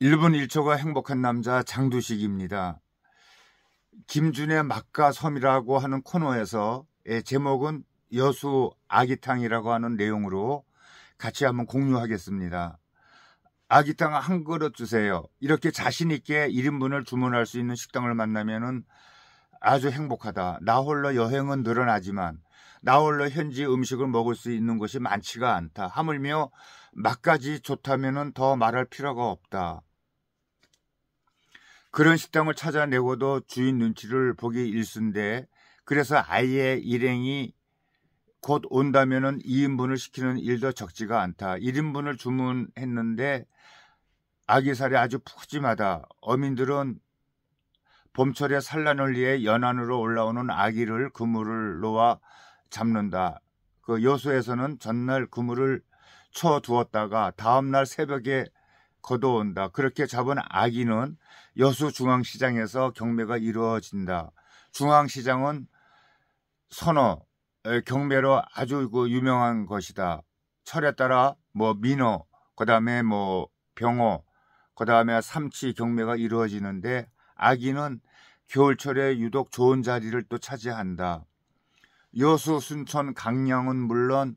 1분 1초가 행복한 남자 장두식입니다. 김준의 막가섬이라고 하는 코너에서 제목은 여수 아기탕이라고 하는 내용으로 같이 한번 공유하겠습니다. 아기탕 한 그릇 주세요. 이렇게 자신있게 1인분을 주문할 수 있는 식당을 만나면 아주 행복하다. 나 홀로 여행은 늘어나지만 나 홀로 현지 음식을 먹을 수 있는 것이 많지가 않다. 하물며 맛까지 좋다면더 말할 필요가 없다. 그런 식당을 찾아내고도 주인 눈치를 보기 일순데 그래서 아예 일행이 곧온다면 2인분을 시키는 일도 적지가 않다. 1인분을 주문했는데 아기살이 아주 푸짐하다. 어민들은 봄철에 산란을 위해 연안으로 올라오는 아기를 그물을 놓아 잡는다. 그 여수에서는 전날 그물을 쳐 두었다가 다음날 새벽에 거둬온다. 그렇게 잡은 아기는 여수 중앙시장에서 경매가 이루어진다. 중앙시장은 선어 경매로 아주 그 유명한 것이다. 철에 따라 뭐 민어, 그다음에 뭐 병어, 그다음에 삼치 경매가 이루어지는데 아기는 겨울철에 유독 좋은 자리를 또 차지한다. 여수, 순천, 강양은 물론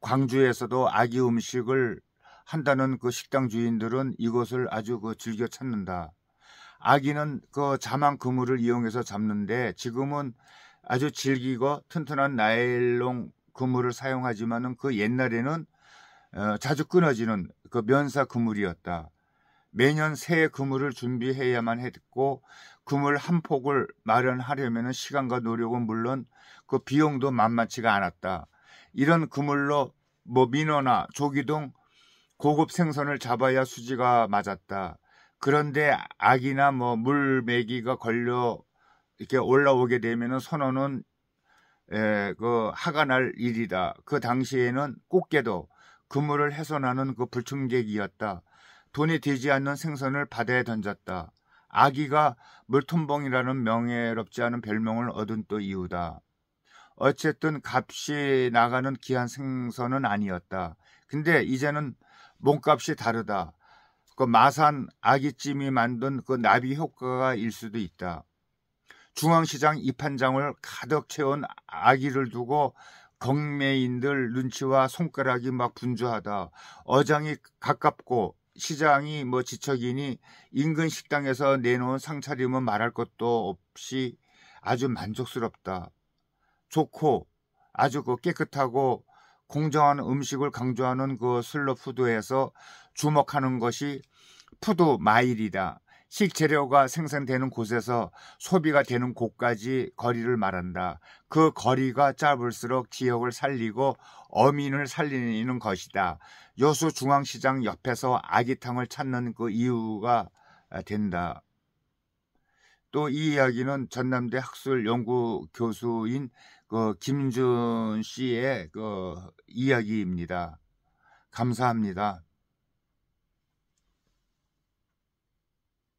광주에서도 아기 음식을 한다는 그 식당 주인들은 이것을 아주 그 즐겨 찾는다. 아기는 그 자망 그물을 이용해서 잡는데 지금은 아주 질기고 튼튼한 나일롱 그물을 사용하지만은 그 옛날에는 어, 자주 끊어지는 그 면사 그물이었다. 매년 새 그물을 준비해야만 했고 그물 한 폭을 마련하려면 시간과 노력은 물론 그 비용도 만만치가 않았다. 이런 그물로 뭐 민어나 조기 등 고급 생선을 잡아야 수지가 맞았다. 그런데 아기나 뭐 물메기가 걸려 이렇게 올라오게 되면선호는 에, 그 하가 날 일이다. 그 당시에는 꽃게도 그물을 훼손하는 그 불충객이었다. 돈이 되지 않는 생선을 바다에 던졌다. 아기가 물통봉이라는 명예롭지 않은 별명을 얻은 또 이유다. 어쨌든 값이 나가는 귀한 생선은 아니었다. 근데 이제는 몸값이 다르다. 그 마산 아기찜이 만든 그 나비 효과가 일 수도 있다. 중앙시장 입 한장을 가득 채운 아기를 두고 경매인들 눈치와 손가락이 막 분주하다. 어장이 가깝고 시장이 뭐 지척이니 인근 식당에서 내놓은 상차림은 말할 것도 없이 아주 만족스럽다. 좋고 아주 그 깨끗하고 공정한 음식을 강조하는 그슬로 푸드에서 주목하는 것이 푸드 마일이다. 식재료가 생산되는 곳에서 소비가 되는 곳까지 거리를 말한다. 그 거리가 짧을수록 지역을 살리고 어민을 살리는 것이다. 여수 중앙시장 옆에서 아기탕을 찾는 그 이유가 된다. 또이 이야기는 전남대 학술 연구 교수인 그 김준 씨의 그 이야기입니다. 감사합니다.